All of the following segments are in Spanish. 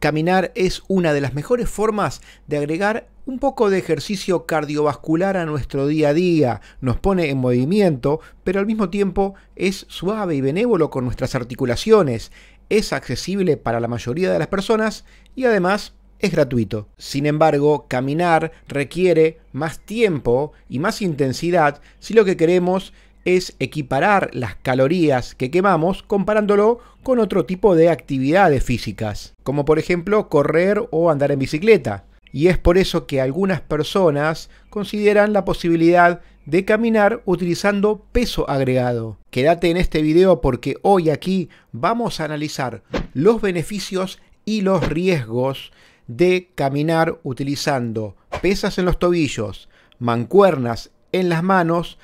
Caminar es una de las mejores formas de agregar un poco de ejercicio cardiovascular a nuestro día a día, nos pone en movimiento, pero al mismo tiempo es suave y benévolo con nuestras articulaciones, es accesible para la mayoría de las personas y además es gratuito. Sin embargo, caminar requiere más tiempo y más intensidad si lo que queremos es es equiparar las calorías que quemamos comparándolo con otro tipo de actividades físicas, como por ejemplo correr o andar en bicicleta. Y es por eso que algunas personas consideran la posibilidad de caminar utilizando peso agregado. Quédate en este video porque hoy aquí vamos a analizar los beneficios y los riesgos de caminar utilizando pesas en los tobillos, mancuernas en las manos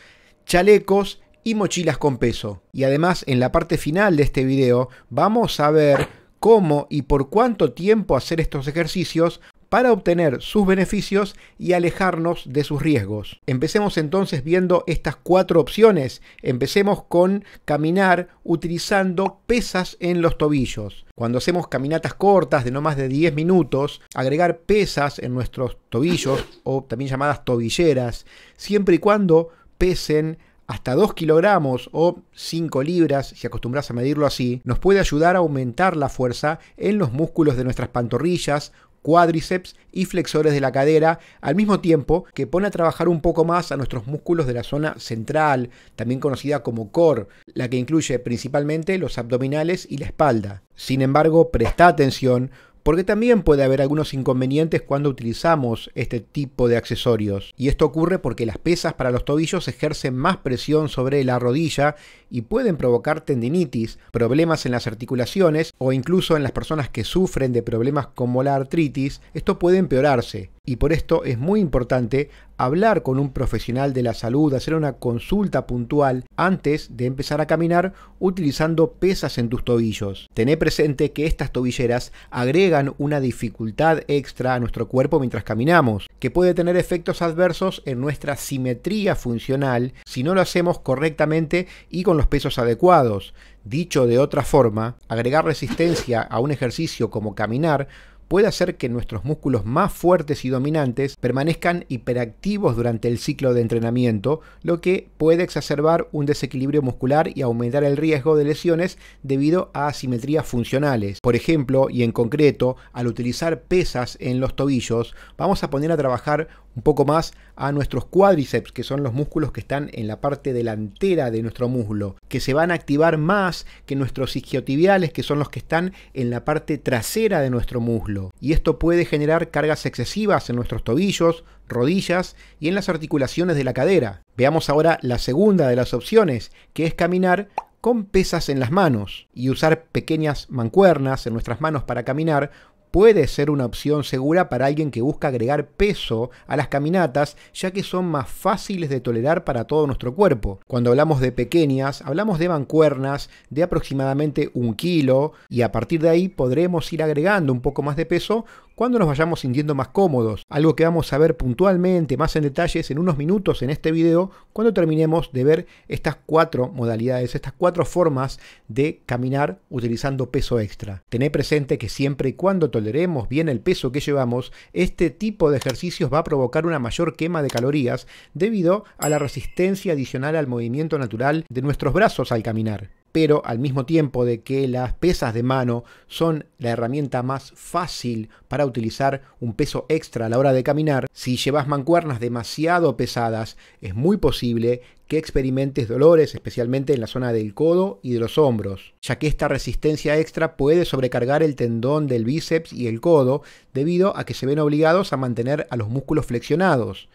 chalecos y mochilas con peso. Y además en la parte final de este video vamos a ver cómo y por cuánto tiempo hacer estos ejercicios para obtener sus beneficios y alejarnos de sus riesgos. Empecemos entonces viendo estas cuatro opciones. Empecemos con caminar utilizando pesas en los tobillos. Cuando hacemos caminatas cortas de no más de 10 minutos, agregar pesas en nuestros tobillos o también llamadas tobilleras, siempre y cuando pesen hasta 2 kilogramos o 5 libras, si acostumbras a medirlo así, nos puede ayudar a aumentar la fuerza en los músculos de nuestras pantorrillas, cuádriceps y flexores de la cadera, al mismo tiempo que pone a trabajar un poco más a nuestros músculos de la zona central, también conocida como core, la que incluye principalmente los abdominales y la espalda. Sin embargo, presta atención porque también puede haber algunos inconvenientes cuando utilizamos este tipo de accesorios. Y esto ocurre porque las pesas para los tobillos ejercen más presión sobre la rodilla y pueden provocar tendinitis, problemas en las articulaciones o incluso en las personas que sufren de problemas como la artritis, esto puede empeorarse y por esto es muy importante hablar con un profesional de la salud, hacer una consulta puntual antes de empezar a caminar utilizando pesas en tus tobillos. Tené presente que estas tobilleras agregan una dificultad extra a nuestro cuerpo mientras caminamos, que puede tener efectos adversos en nuestra simetría funcional si no lo hacemos correctamente y con los pesos adecuados. Dicho de otra forma, agregar resistencia a un ejercicio como caminar puede hacer que nuestros músculos más fuertes y dominantes permanezcan hiperactivos durante el ciclo de entrenamiento, lo que puede exacerbar un desequilibrio muscular y aumentar el riesgo de lesiones debido a asimetrías funcionales. Por ejemplo, y en concreto, al utilizar pesas en los tobillos, vamos a poner a trabajar un poco más a nuestros cuádriceps, que son los músculos que están en la parte delantera de nuestro muslo, que se van a activar más que nuestros isquiotibiales, que son los que están en la parte trasera de nuestro muslo. Y esto puede generar cargas excesivas en nuestros tobillos, rodillas y en las articulaciones de la cadera. Veamos ahora la segunda de las opciones, que es caminar con pesas en las manos y usar pequeñas mancuernas en nuestras manos para caminar puede ser una opción segura para alguien que busca agregar peso a las caminatas, ya que son más fáciles de tolerar para todo nuestro cuerpo. Cuando hablamos de pequeñas, hablamos de bancuernas de aproximadamente un kilo y a partir de ahí podremos ir agregando un poco más de peso cuando nos vayamos sintiendo más cómodos, algo que vamos a ver puntualmente más en detalles en unos minutos en este video cuando terminemos de ver estas cuatro modalidades, estas cuatro formas de caminar utilizando peso extra. Tené presente que siempre y cuando toleremos bien el peso que llevamos, este tipo de ejercicios va a provocar una mayor quema de calorías debido a la resistencia adicional al movimiento natural de nuestros brazos al caminar pero al mismo tiempo de que las pesas de mano son la herramienta más fácil para utilizar un peso extra a la hora de caminar, si llevas mancuernas demasiado pesadas es muy posible que experimentes dolores, especialmente en la zona del codo y de los hombros, ya que esta resistencia extra puede sobrecargar el tendón del bíceps y el codo debido a que se ven obligados a mantener a los músculos flexionados.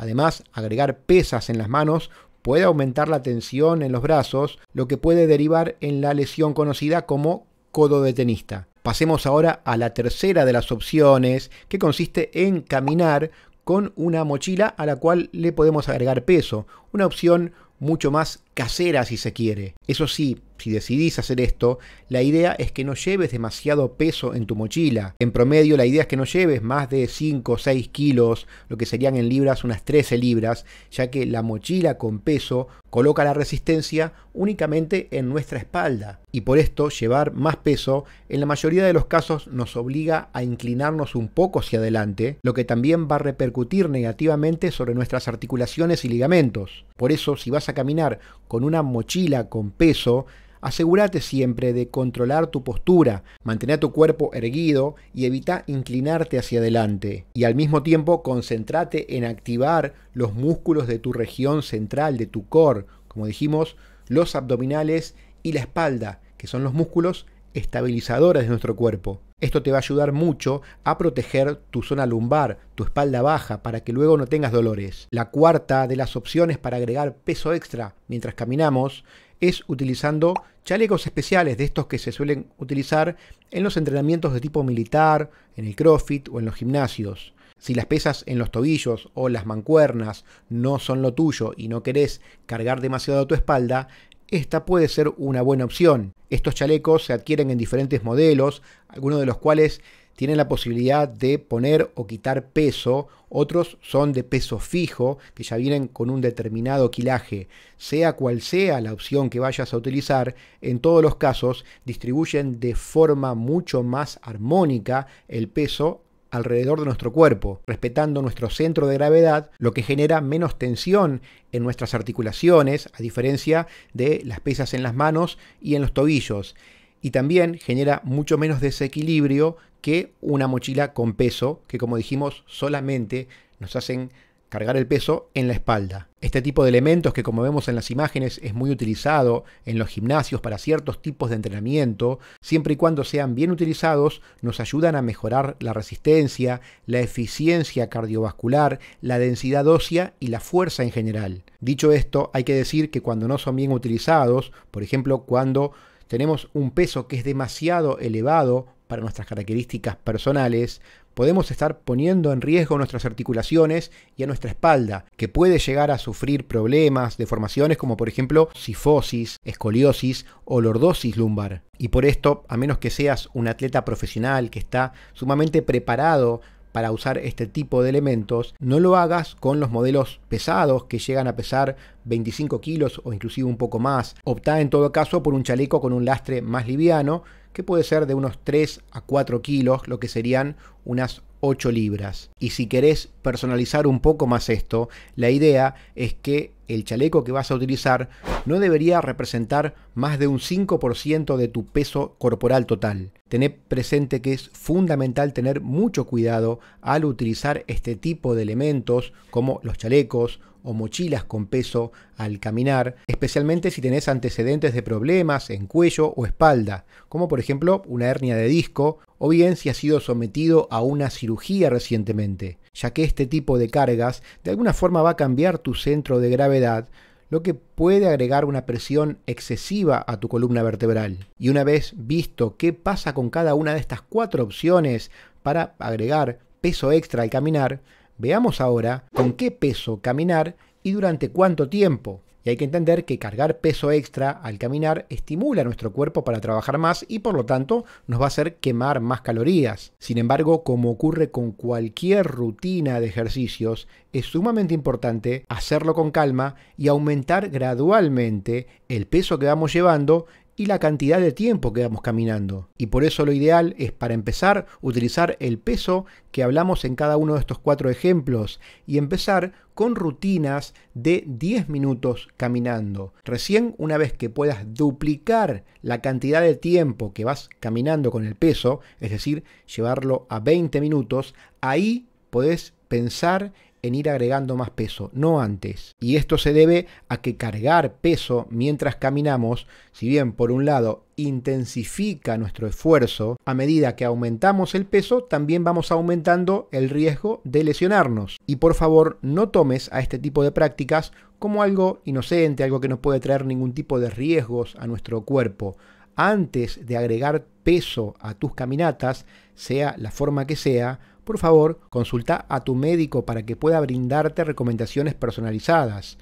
Además, agregar pesas en las manos puede aumentar la tensión en los brazos, lo que puede derivar en la lesión conocida como codo de tenista. Pasemos ahora a la tercera de las opciones, que consiste en caminar con una mochila a la cual le podemos agregar peso, una opción mucho más casera si se quiere. Eso sí, si decidís hacer esto, la idea es que no lleves demasiado peso en tu mochila. En promedio la idea es que no lleves más de 5 o 6 kilos, lo que serían en libras unas 13 libras, ya que la mochila con peso coloca la resistencia únicamente en nuestra espalda. Y por esto llevar más peso en la mayoría de los casos nos obliga a inclinarnos un poco hacia adelante, lo que también va a repercutir negativamente sobre nuestras articulaciones y ligamentos. Por eso si vas a caminar con una mochila con peso, Asegúrate siempre de controlar tu postura, mantener tu cuerpo erguido y evita inclinarte hacia adelante. Y al mismo tiempo concéntrate en activar los músculos de tu región central, de tu core, como dijimos, los abdominales y la espalda, que son los músculos estabilizadores de nuestro cuerpo. Esto te va a ayudar mucho a proteger tu zona lumbar, tu espalda baja, para que luego no tengas dolores. La cuarta de las opciones para agregar peso extra mientras caminamos es utilizando chalecos especiales de estos que se suelen utilizar en los entrenamientos de tipo militar, en el CrossFit o en los gimnasios. Si las pesas en los tobillos o las mancuernas no son lo tuyo y no querés cargar demasiado tu espalda, esta puede ser una buena opción. Estos chalecos se adquieren en diferentes modelos, algunos de los cuales tienen la posibilidad de poner o quitar peso, otros son de peso fijo, que ya vienen con un determinado quilaje. Sea cual sea la opción que vayas a utilizar, en todos los casos distribuyen de forma mucho más armónica el peso alrededor de nuestro cuerpo, respetando nuestro centro de gravedad, lo que genera menos tensión en nuestras articulaciones, a diferencia de las pesas en las manos y en los tobillos y también genera mucho menos desequilibrio que una mochila con peso, que como dijimos solamente nos hacen cargar el peso en la espalda. Este tipo de elementos que como vemos en las imágenes es muy utilizado en los gimnasios para ciertos tipos de entrenamiento, siempre y cuando sean bien utilizados nos ayudan a mejorar la resistencia, la eficiencia cardiovascular, la densidad ósea y la fuerza en general. Dicho esto, hay que decir que cuando no son bien utilizados, por ejemplo cuando tenemos un peso que es demasiado elevado para nuestras características personales, podemos estar poniendo en riesgo nuestras articulaciones y a nuestra espalda, que puede llegar a sufrir problemas, deformaciones como por ejemplo sifosis, escoliosis o lordosis lumbar. Y por esto, a menos que seas un atleta profesional que está sumamente preparado para usar este tipo de elementos, no lo hagas con los modelos pesados que llegan a pesar 25 kilos o inclusive un poco más. Opta en todo caso por un chaleco con un lastre más liviano que puede ser de unos 3 a 4 kilos, lo que serían unas 8 libras. Y si querés personalizar un poco más esto, la idea es que el chaleco que vas a utilizar no debería representar más de un 5% de tu peso corporal total. Tened presente que es fundamental tener mucho cuidado al utilizar este tipo de elementos como los chalecos o mochilas con peso al caminar, especialmente si tenés antecedentes de problemas en cuello o espalda, como por ejemplo una hernia de disco o bien si ha sido sometido a una cirugía recientemente, ya que este tipo de cargas de alguna forma va a cambiar tu centro de gravedad, lo que puede agregar una presión excesiva a tu columna vertebral. Y una vez visto qué pasa con cada una de estas cuatro opciones para agregar peso extra al caminar, veamos ahora con qué peso caminar y durante cuánto tiempo. Y hay que entender que cargar peso extra al caminar estimula nuestro cuerpo para trabajar más y por lo tanto nos va a hacer quemar más calorías. Sin embargo, como ocurre con cualquier rutina de ejercicios, es sumamente importante hacerlo con calma y aumentar gradualmente el peso que vamos llevando y la cantidad de tiempo que vamos caminando. Y por eso lo ideal es para empezar utilizar el peso que hablamos en cada uno de estos cuatro ejemplos y empezar con rutinas de 10 minutos caminando. Recién una vez que puedas duplicar la cantidad de tiempo que vas caminando con el peso, es decir, llevarlo a 20 minutos, ahí podés pensar en ir agregando más peso, no antes. Y esto se debe a que cargar peso mientras caminamos, si bien por un lado intensifica nuestro esfuerzo, a medida que aumentamos el peso también vamos aumentando el riesgo de lesionarnos. Y por favor no tomes a este tipo de prácticas como algo inocente, algo que no puede traer ningún tipo de riesgos a nuestro cuerpo antes de agregar peso a tus caminatas, sea la forma que sea, por favor consulta a tu médico para que pueda brindarte recomendaciones personalizadas.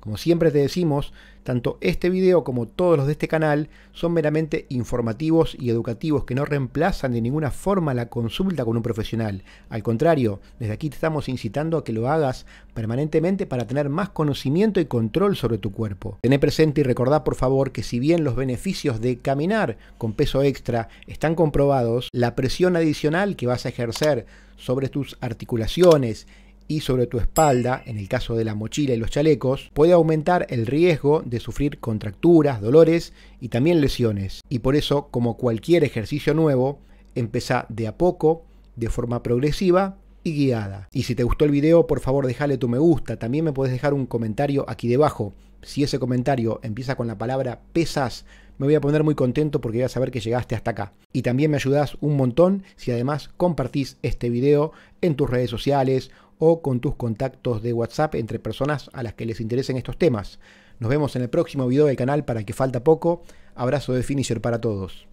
Como siempre te decimos, tanto este video como todos los de este canal son meramente informativos y educativos que no reemplazan de ninguna forma la consulta con un profesional. Al contrario, desde aquí te estamos incitando a que lo hagas permanentemente para tener más conocimiento y control sobre tu cuerpo. Tené presente y recordá por favor que si bien los beneficios de caminar con peso extra están comprobados, la presión adicional que vas a ejercer sobre tus articulaciones y sobre tu espalda, en el caso de la mochila y los chalecos, puede aumentar el riesgo de sufrir contracturas, dolores y también lesiones. Y por eso, como cualquier ejercicio nuevo, empieza de a poco, de forma progresiva y guiada. Y si te gustó el video, por favor déjale tu me gusta. También me puedes dejar un comentario aquí debajo. Si ese comentario empieza con la palabra pesas, me voy a poner muy contento porque voy a saber que llegaste hasta acá. Y también me ayudás un montón si además compartís este video en tus redes sociales o con tus contactos de WhatsApp entre personas a las que les interesen estos temas. Nos vemos en el próximo video del canal para que falta poco. Abrazo de Finisher para todos.